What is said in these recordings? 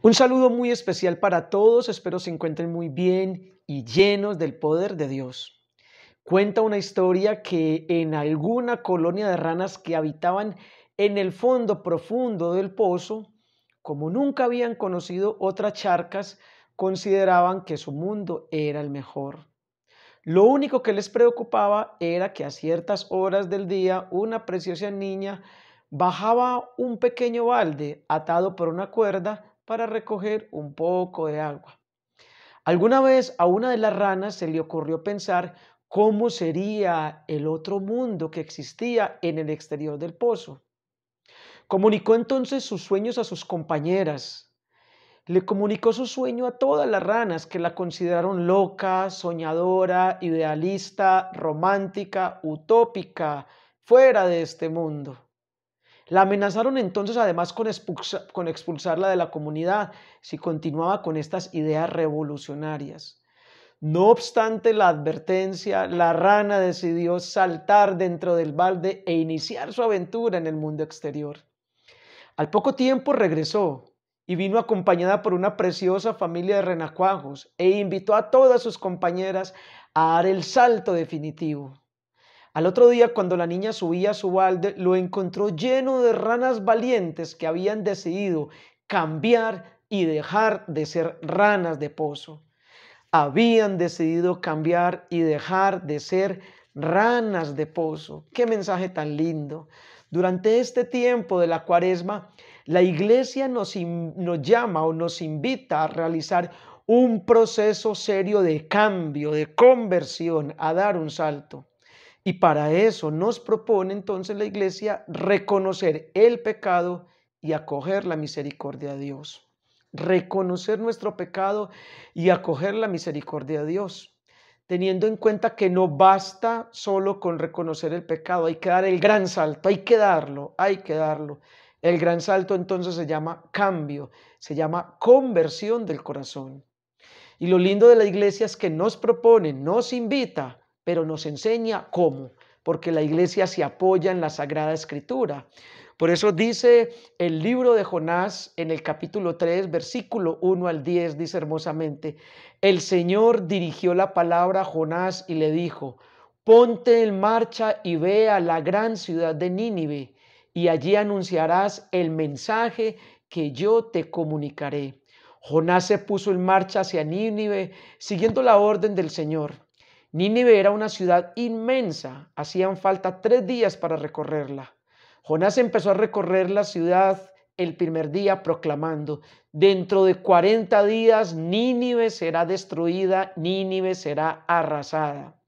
Un saludo muy especial para todos, espero se encuentren muy bien y llenos del poder de Dios. Cuenta una historia que en alguna colonia de ranas que habitaban en el fondo profundo del pozo, como nunca habían conocido otras charcas, consideraban que su mundo era el mejor. Lo único que les preocupaba era que a ciertas horas del día una preciosa niña bajaba un pequeño balde atado por una cuerda para recoger un poco de agua. Alguna vez a una de las ranas se le ocurrió pensar cómo sería el otro mundo que existía en el exterior del pozo. Comunicó entonces sus sueños a sus compañeras. Le comunicó su sueño a todas las ranas que la consideraron loca, soñadora, idealista, romántica, utópica, fuera de este mundo. La amenazaron entonces además con, con, expulsarla de la comunidad si continuaba con estas ideas revolucionarias. No obstante la advertencia, la rana decidió saltar dentro del balde e iniciar su aventura en el mundo exterior. Al poco tiempo regresó y vino acompañada por una preciosa familia de renacuajos e invitó a todas sus compañeras a dar el salto definitivo. Al otro día, cuando la niña subía a su balde, lo encontró lleno de ranas valientes que habían decidido cambiar y dejar de ser ranas de pozo. Habían decidido cambiar y dejar de ser ranas de pozo. Qué mensaje tan lindo. Durante este tiempo de la cuaresma, la iglesia nos, nos llama o nos invita a realizar un proceso serio de cambio, de conversión, a dar un salto. Y para eso nos propone entonces la iglesia reconocer el pecado y acoger la misericordia de Dios. Reconocer nuestro pecado y acoger la misericordia de Dios teniendo en cuenta que no basta solo con reconocer el pecado, hay que dar el gran salto, hay que darlo, hay que darlo. El gran salto entonces se llama cambio, se llama conversión del corazón. Y lo lindo de la iglesia es que nos propone, nos invita pero nos enseña cómo, porque la iglesia se apoya en la Sagrada Escritura. Por eso dice el libro de Jonás en el capítulo 3, versículo 1 al 10, dice hermosamente, el Señor dirigió la palabra a Jonás y le dijo, ponte en marcha y ve a la gran ciudad de Nínive, y allí anunciarás el mensaje que yo te comunicaré. Jonás se puso en marcha hacia Nínive, siguiendo la orden del Señor. Nínive era una ciudad inmensa, hacían falta tres días para recorrerla. Jonás empezó a recorrer la ciudad el primer día proclamando, dentro de 40 días Nínive será destruida, Nínive será arrasada.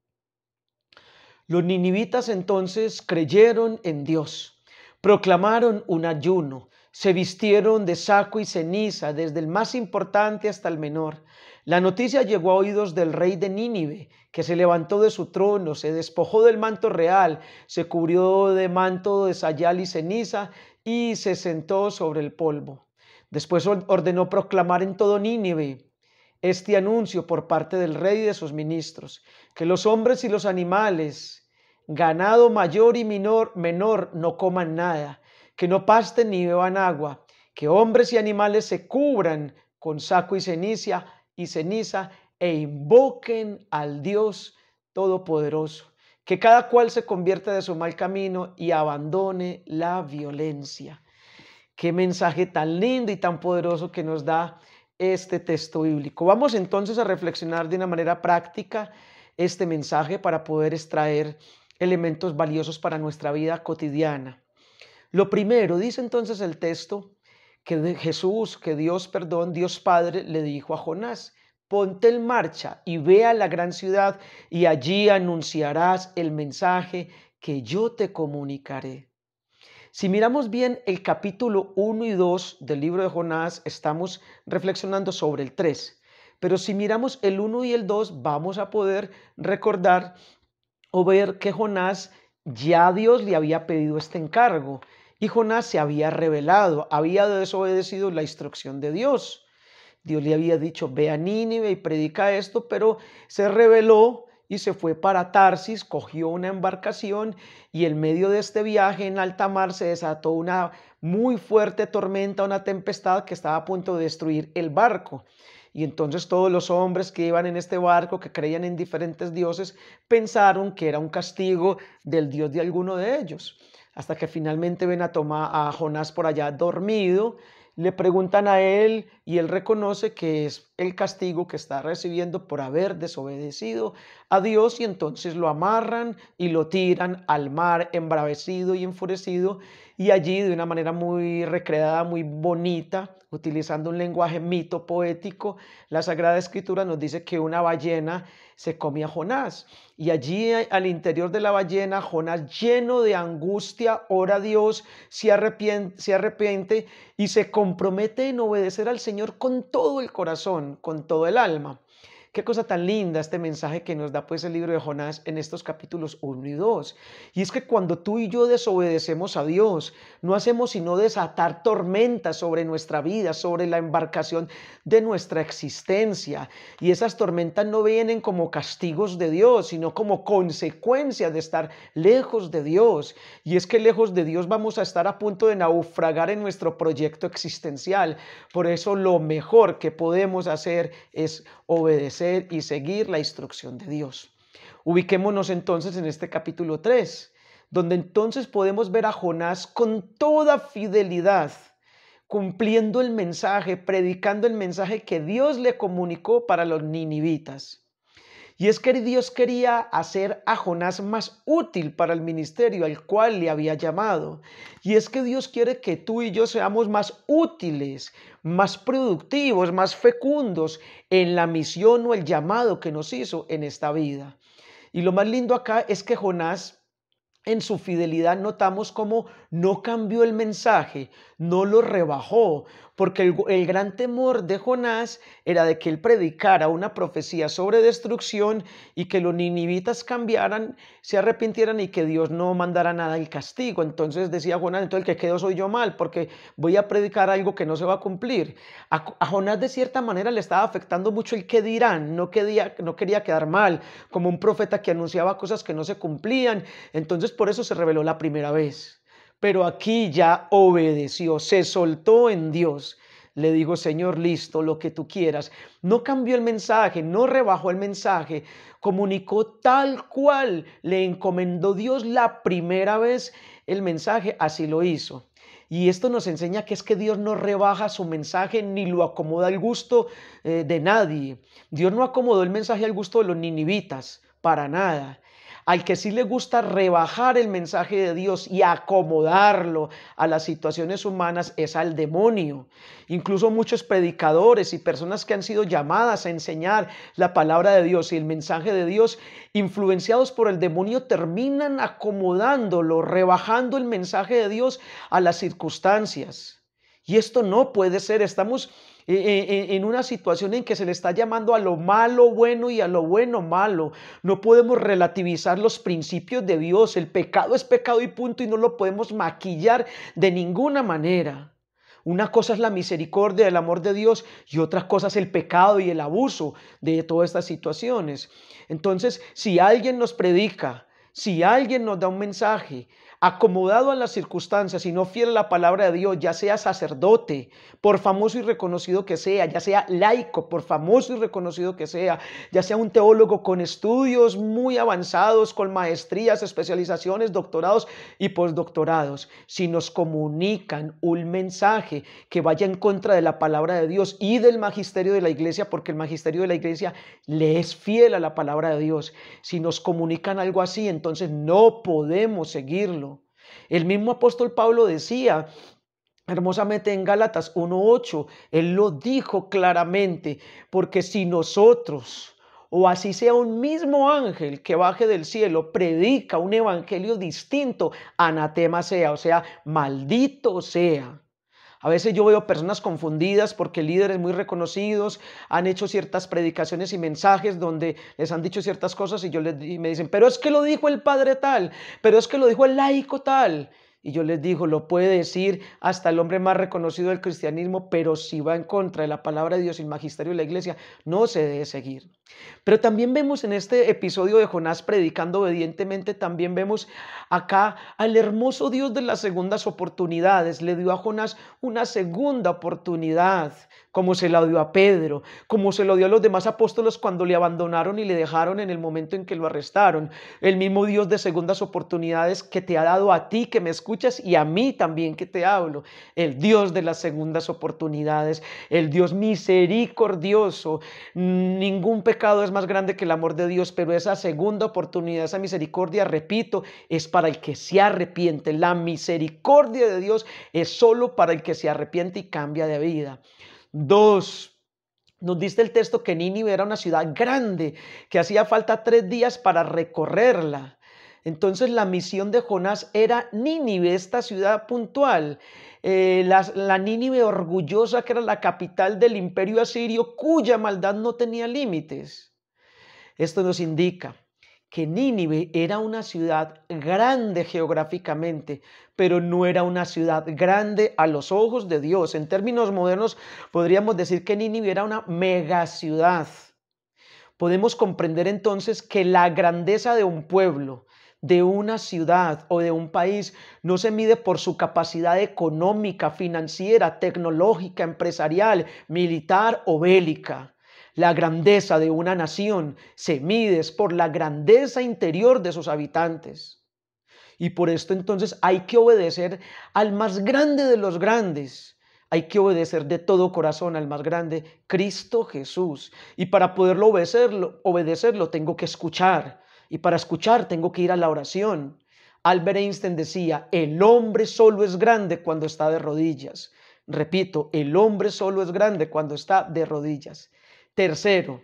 Los ninivitas entonces creyeron en Dios, proclamaron un ayuno, se vistieron de saco y ceniza, desde el más importante hasta el menor, la noticia llegó a oídos del rey de Nínive, que se levantó de su trono, se despojó del manto real, se cubrió de manto de sayal y ceniza y se sentó sobre el polvo. Después ordenó proclamar en todo Nínive este anuncio por parte del rey y de sus ministros, que los hombres y los animales, ganado mayor y menor, menor no coman nada, que no pasten ni beban agua, que hombres y animales se cubran con saco y ceniza, y ceniza e invoquen al Dios Todopoderoso. Que cada cual se convierta de su mal camino y abandone la violencia. Qué mensaje tan lindo y tan poderoso que nos da este texto bíblico. Vamos entonces a reflexionar de una manera práctica este mensaje para poder extraer elementos valiosos para nuestra vida cotidiana. Lo primero, dice entonces el texto, que Jesús, que Dios, perdón, Dios Padre le dijo a Jonás, ponte en marcha y ve a la gran ciudad y allí anunciarás el mensaje que yo te comunicaré. Si miramos bien el capítulo 1 y 2 del libro de Jonás, estamos reflexionando sobre el 3. Pero si miramos el 1 y el 2, vamos a poder recordar o ver que Jonás ya Dios le había pedido este encargo y Jonás se había revelado, había desobedecido la instrucción de Dios. Dios le había dicho, ve a Nínive y predica esto, pero se reveló y se fue para Tarsis, cogió una embarcación y en medio de este viaje en alta mar se desató una muy fuerte tormenta, una tempestad que estaba a punto de destruir el barco. Y entonces todos los hombres que iban en este barco, que creían en diferentes dioses, pensaron que era un castigo del dios de alguno de ellos hasta que finalmente ven a, tomar a Jonás por allá dormido, le preguntan a él y él reconoce que es el castigo que está recibiendo por haber desobedecido a Dios y entonces lo amarran y lo tiran al mar embravecido y enfurecido y allí de una manera muy recreada, muy bonita, utilizando un lenguaje mito poético, la Sagrada Escritura nos dice que una ballena se comía a Jonás. Y allí eh, al interior de la ballena, Jonás lleno de angustia, ora a Dios, se se arrepiente y se compromete en obedecer al Señor con todo el corazón, con todo el alma. Qué cosa tan linda este mensaje que nos da pues el libro de Jonás en estos capítulos 1 y 2. Y es que cuando tú y yo desobedecemos a Dios, no hacemos sino desatar tormentas sobre nuestra vida, sobre la embarcación de nuestra existencia. Y esas tormentas no vienen como castigos de Dios, sino como consecuencia de estar lejos de Dios. Y es que lejos de Dios vamos a estar a punto de naufragar en nuestro proyecto existencial. Por eso lo mejor que podemos hacer es obedecer y seguir la instrucción de Dios. Ubiquémonos entonces en este capítulo 3, donde entonces podemos ver a Jonás con toda fidelidad, cumpliendo el mensaje, predicando el mensaje que Dios le comunicó para los ninivitas. Y es que Dios quería hacer a Jonás más útil para el ministerio al cual le había llamado. Y es que Dios quiere que tú y yo seamos más útiles, más productivos, más fecundos en la misión o el llamado que nos hizo en esta vida. Y lo más lindo acá es que Jonás en su fidelidad notamos cómo no cambió el mensaje, no lo rebajó, porque el, gran temor de Jonás era de que él predicara una profecía sobre destrucción y que los ninivitas cambiaran, se arrepintieran y que Dios no mandara nada el castigo. Entonces decía Jonás, entonces el que quedó soy yo mal, porque voy a predicar algo que no se va a cumplir. A, Jonás de cierta manera le estaba afectando mucho el que dirán, no quería, no quería quedar mal, como un profeta que anunciaba cosas que no se cumplían. Entonces por eso se reveló la primera vez. Pero aquí ya obedeció, se soltó en Dios. Le digo, Señor, listo, lo que tú quieras. No cambió el mensaje, no rebajó el mensaje, comunicó tal cual le encomendó Dios la primera vez el mensaje, así lo hizo. Y esto nos enseña que es que Dios no rebaja su mensaje ni lo acomoda al gusto eh, de nadie. Dios no acomodó el mensaje al gusto de los ninivitas, para nada al que sí le gusta rebajar el mensaje de Dios y acomodarlo a las situaciones humanas es al demonio. Incluso muchos predicadores y personas que han sido llamadas a enseñar la palabra de Dios y el mensaje de Dios, influenciados por el demonio, terminan acomodándolo, rebajando el mensaje de Dios a las circunstancias. Y esto no puede ser. Estamos e, e, e, en una situación en que se le está llamando a lo malo bueno y a lo bueno malo. No podemos relativizar los principios de Dios. El pecado es pecado y punto y no lo podemos maquillar de ninguna manera. Una cosa es la misericordia, el amor de Dios y otra cosa es el pecado y el abuso de todas estas situaciones. Entonces, si alguien nos predica, si alguien nos da un mensaje acomodado a las circunstancias y no fiel a la palabra de Dios, ya sea sacerdote, por famoso y reconocido que sea, ya sea laico, por famoso y reconocido que sea, ya sea un teólogo con estudios muy avanzados, con maestrías, especializaciones, doctorados y postdoctorados, si nos comunican un mensaje que vaya en contra de la palabra de Dios y del magisterio de la iglesia, porque el magisterio de la iglesia le es fiel a la palabra de Dios, si nos comunican algo así, entonces no podemos seguirlo el mismo apóstol Pablo decía hermosamente en Gálatas 1.8, él lo dijo claramente, porque si nosotros, o así sea un mismo ángel que baje del cielo, predica un evangelio distinto, anatema sea, o sea, maldito sea. A veces yo veo personas confundidas porque líderes muy reconocidos han hecho ciertas predicaciones y mensajes donde les han dicho ciertas cosas y yo les me dicen, pero es que lo dijo el padre tal, pero es que lo dijo el laico tal. Y yo les digo, lo puede decir hasta el hombre más reconocido del cristianismo, pero si va en contra de la palabra de Dios y el magisterio de la iglesia, no se debe seguir. Pero también vemos en este episodio de Jonás predicando obedientemente, también vemos acá al hermoso Dios de las segundas oportunidades. Le dio a Jonás una segunda oportunidad, como se la dio a Pedro, como se lo dio a los demás apóstoles cuando le abandonaron y le dejaron en el momento en que lo arrestaron. El mismo Dios de segundas oportunidades que te ha dado a ti que me escuchas y a mí también que te hablo. El Dios de las segundas oportunidades, el Dios misericordioso, ningún pecado es más grande que el amor de Dios, pero esa segunda oportunidad, esa misericordia, repito, es para el que se arrepiente. La misericordia de Dios es solo para el que se arrepiente y cambia de vida. Dos, nos dice el texto que Nínive era una ciudad grande, que hacía falta tres días para recorrerla. Entonces la misión de Jonás era Nínive, esta ciudad puntual. Eh, la, Nínive orgullosa que era la capital del imperio asirio cuya maldad no tenía límites. Esto nos indica que Nínive era una ciudad grande geográficamente, pero no era una ciudad grande a los ojos de Dios. En términos modernos podríamos decir que Nínive era una megaciudad. Podemos comprender entonces que la grandeza de un pueblo, de una ciudad o de un país no se mide por su capacidad económica, financiera, tecnológica, empresarial, militar o bélica. La grandeza de una nación se mide por la grandeza interior de sus habitantes. Y por esto entonces hay que obedecer al más grande de los grandes, hay que obedecer de todo corazón al más grande, Cristo Jesús. Y para poderlo obedecerlo, tengo que escuchar, y para escuchar tengo que ir a la oración. Albert Einstein decía, el hombre solo es grande cuando está de rodillas. Repito, el hombre solo es grande cuando está de rodillas. Tercero,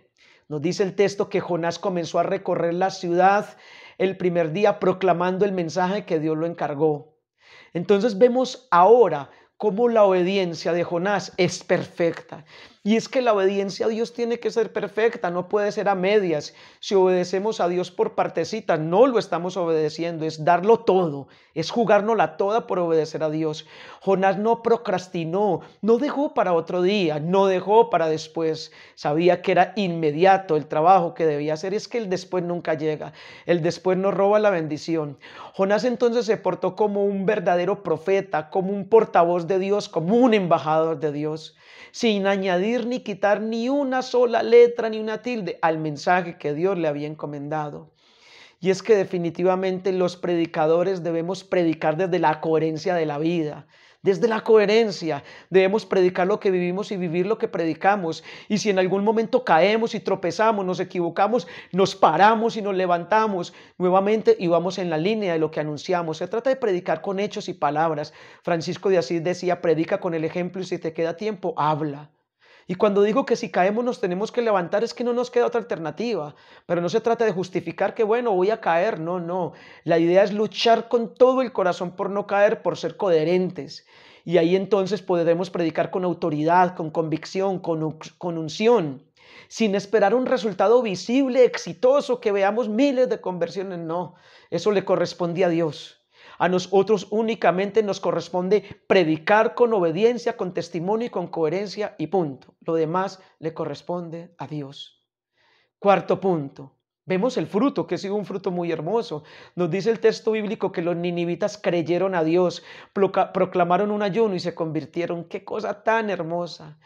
nos dice el texto que Jonás comenzó a recorrer la ciudad el primer día proclamando el mensaje que Dios lo encargó. Entonces vemos ahora cómo la obediencia de Jonás es perfecta. Y es que la obediencia a Dios tiene que ser perfecta, no puede ser a medias. Si obedecemos a Dios por partecita, no lo estamos obedeciendo, es darlo todo, es jugárnosla toda por obedecer a Dios. Jonás no procrastinó, no dejó para otro día, no dejó para después. Sabía que era inmediato el trabajo que debía hacer, es que el después nunca llega, el después nos roba la bendición. Jonás entonces se portó como un verdadero profeta, como un portavoz de Dios, como un embajador de Dios, sin añadir ni quitar ni una sola letra ni una tilde al mensaje que Dios le había encomendado. Y es que definitivamente los predicadores debemos predicar desde la coherencia de la vida, desde la coherencia. Debemos predicar lo que vivimos y vivir lo que predicamos. Y si en algún momento caemos y tropezamos, nos equivocamos, nos paramos y nos levantamos nuevamente y vamos en la línea de lo que anunciamos. Se trata de predicar con hechos y palabras. Francisco de Asís decía, predica con el ejemplo y si te queda tiempo, habla. Y cuando digo que si caemos nos tenemos que levantar es que no nos queda otra alternativa, pero no se trata de justificar que bueno, voy a caer, no, no. La idea es luchar con todo el corazón por no caer, por ser coherentes. Y ahí entonces podremos predicar con autoridad, con convicción, con, con unción, sin esperar un resultado visible, exitoso, que veamos miles de conversiones, no. Eso le corresponde a Dios. A nosotros únicamente nos corresponde predicar con obediencia, con testimonio y con coherencia y punto. Lo demás le corresponde a Dios. Cuarto punto. Vemos el fruto, que ha sido un fruto muy hermoso. Nos dice el texto bíblico que los ninivitas creyeron a Dios, proclamaron un ayuno y se convirtieron. Qué cosa tan hermosa.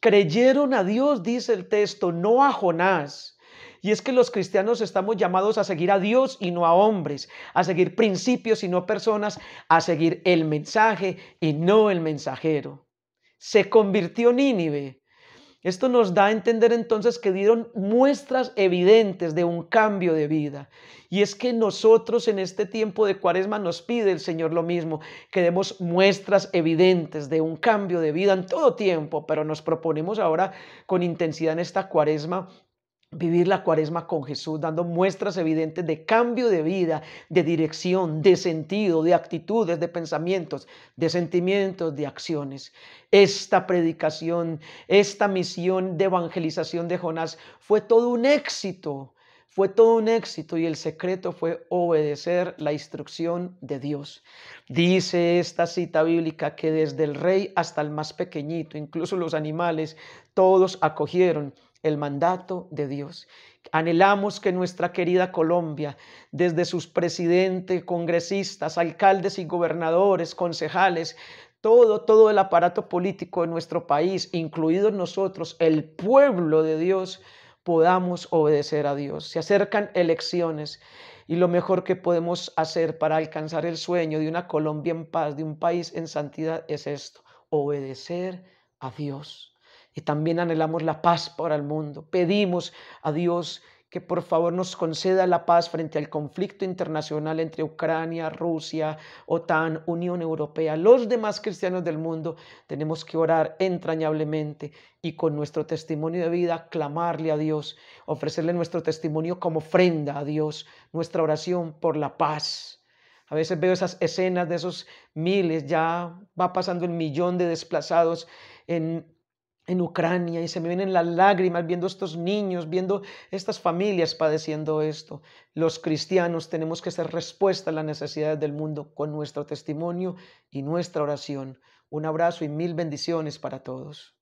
Creyeron a Dios, dice el texto, no a Jonás y es que los cristianos estamos llamados a seguir a Dios y no a hombres, a seguir principios y no personas, a seguir el mensaje y no el mensajero. Se convirtió Nínive. Esto nos da a entender entonces que dieron muestras evidentes de un cambio de vida. Y es que nosotros en este tiempo de cuaresma nos pide el Señor lo mismo, que demos muestras evidentes de un cambio de vida en todo tiempo, pero nos proponemos ahora con intensidad en esta cuaresma Vivir la cuaresma con Jesús, dando muestras evidentes de cambio de vida, de dirección, de sentido, de actitudes, de pensamientos, de sentimientos, de acciones. Esta predicación, esta misión de evangelización de Jonás fue todo un éxito, fue todo un éxito y el secreto fue obedecer la instrucción de Dios. Dice esta cita bíblica que desde el rey hasta el más pequeñito, incluso los animales, todos acogieron el mandato de Dios. Anhelamos que nuestra querida Colombia, desde sus presidentes, congresistas, alcaldes y gobernadores, concejales, todo, todo el aparato político de nuestro país, incluidos nosotros, el pueblo de Dios, podamos obedecer a Dios. Se acercan elecciones y lo mejor que podemos hacer para alcanzar el sueño de una Colombia en paz, de un país en santidad, es esto, obedecer a Dios. Y también anhelamos la paz para el mundo. Pedimos a Dios que por favor nos conceda la paz frente al conflicto internacional entre Ucrania, Rusia, OTAN, Unión Europea. Los demás cristianos del mundo tenemos que orar entrañablemente y con nuestro testimonio de vida clamarle a Dios, ofrecerle nuestro testimonio como ofrenda a Dios, nuestra oración por la paz. A veces veo esas escenas de esos miles, ya va pasando el millón de desplazados en en Ucrania y se me vienen las lágrimas viendo estos niños, viendo estas familias padeciendo esto. Los cristianos tenemos que ser respuesta a las necesidades del mundo con nuestro testimonio y nuestra oración. Un abrazo y mil bendiciones para todos.